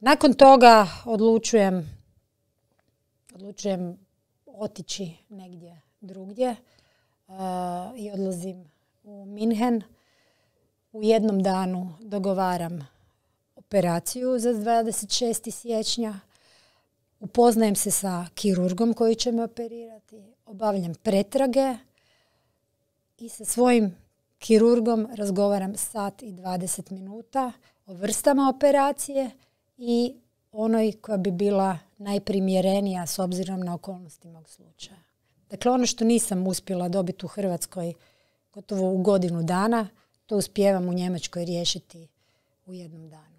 Nakon toga odlučujem, odlučujem otići negdje drugdje e, i odlazim u Minhen. U jednom danu dogovaram operaciju za 26. siječnja. Upoznajem se sa kirurgom koji će me operirati. Obavljam pretrage i sa svojim kirurgom razgovaram sat i 20 minuta o vrstama operacije – i onoj koja bi bila najprimjerenija s obzirom na okolnosti mog slučaja. Dakle, ono što nisam uspjela dobiti u Hrvatskoj gotovo u godinu dana, to uspijevam u Njemačkoj riješiti u jednom danu.